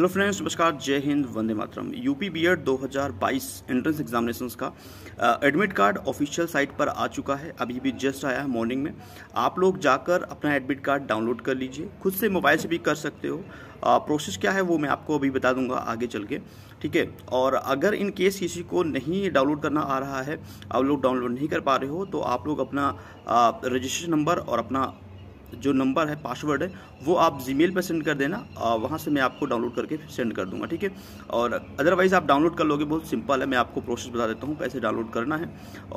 hello friends नमस्कार जय हिंद वंदे मातरम यूपी बीएड 2022 एंट्रेंस एग्जामिनेशन का एडमिट कार्ड ऑफिशियल साइट पर आ चुका है अभी भी जस्ट आया है मॉर्निंग में आप लोग जाकर अपना एडमिट कार्ड डाउनलोड कर लीजिए खुद से मोबाइल से भी कर सकते हो आ, प्रोसेस क्या है वो मैं आपको अभी बता दूंगा आगे चल के ठीक है और अगर इन केस किसी को नहीं डाउनलोड करना आ रहा है आप लोग डाउनलोड नहीं कर पा रहे हो तो आप लोग अपना रजिस्ट्रेशन नंबर और अपना जो नंबर है पासवर्ड है वो आप जी मेल पर सेंड कर देना वहाँ से मैं आपको डाउनलोड करके सेंड कर दूँगा ठीक है और अदरवाइज़ आप डाउनलोड कर लोगे बहुत सिंपल है मैं आपको प्रोसेस बता देता हूँ कैसे डाउनलोड करना है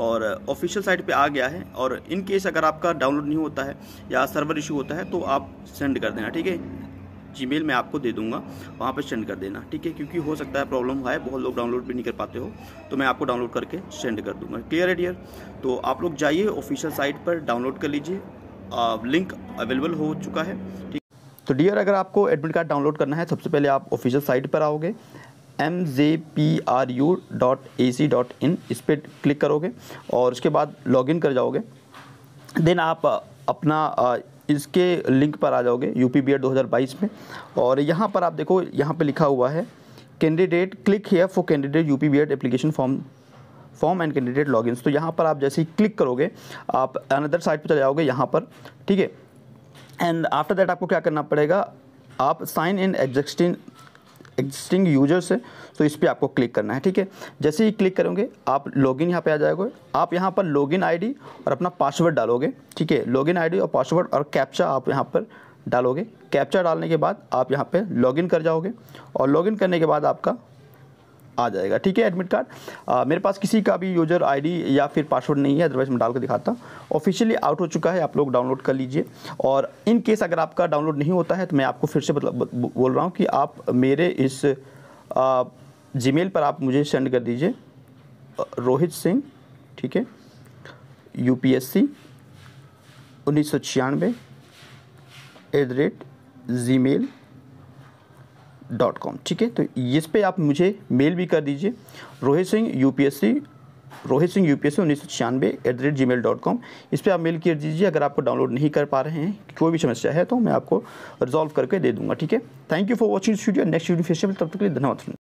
और ऑफिशियल साइट पर आ गया है और इन केस अगर आपका डाउनलोड नहीं होता है या सर्वर इशू होता है तो आप सेंड कर देना ठीक है मेल मैं आपको दे दूंगा वहाँ पर सेंड कर देना ठीक है क्योंकि हो सकता है प्रॉब्लम है बहुत लोग डाउनलोड भी नहीं कर पाते हो तो मैं आपको डाउनलोड करके सेंड कर दूंगा क्लियर है डियर तो आप लोग जाइए ऑफिशियल साइट पर डाउनलोड कर लीजिए लिंक अवेलेबल हो चुका है ठीक तो डियर अगर आपको एडमिट कार्ड डाउनलोड करना है सबसे पहले आप ऑफिशियल साइट पर आओगे M J P R U dot A C dot in इस पर क्लिक करोगे और उसके बाद लॉगिन कर जाओगे देन आप अपना इसके लिंक पर आ जाओगे यू पी बी एड दो में और यहाँ पर आप देखो यहाँ पे लिखा हुआ है candidate click here for candidate U P B Ed application form form and candidate login तो यहाँ पर आप जैसे ही क्लिक करोगे आप अनदर साइट पर चले जाओगे यहाँ पर ठीक है एंड आफ्टर दैट आपको क्या करना पड़ेगा आप sign in existing existing users है तो इस पर आपको क्लिक करना है ठीक है जैसे ही क्लिक करोगे आप लॉगिन यहाँ पे आ जाएगा आप यहाँ पर लॉगिन आईडी और अपना पासवर्ड डालोगे ठीक है लॉगिन आईडी और पासवर्ड और कैप्चा आप यहाँ पर डालोगे कैप्चा डालने के बाद आप यहाँ पे लॉगिन कर जाओगे और लॉगिन करने के बाद आपका आ जाएगा ठीक है एडमिट कार्ड मेरे पास किसी का भी यूजर आईडी या फिर पासवर्ड नहीं है अदरवाइज मैं डाल के दिखाता हूँ ऑफिशियली आउट हो चुका है आप लोग डाउनलोड कर लीजिए और इन केस अगर आपका डाउनलोड नहीं होता है तो मैं आपको फिर से बोल रहा हूँ कि आप मेरे इस जी पर आप मुझे सेंड कर दीजिए रोहित सिंह ठीक है यू पी एस सी उन्नीस सौ छियानवे at the rate gmail dot com ठीक है तो इस पर आप मुझे मेल भी कर दीजिए Rohit Singh U P S C Rohit Singh U P S C उन्नीस सौ छियानवे at the rate gmail dot com इस पर आप मेल कर दीजिए अगर आपको डाउनलोड नहीं कर पा रहे हैं कोई भी समस्या है तो मैं आपको रिजॉल्व करके दे दूंगा ठीक है thank you for watching studio next यूनिफेस्टिवल तब तक के लिए धन्यवाद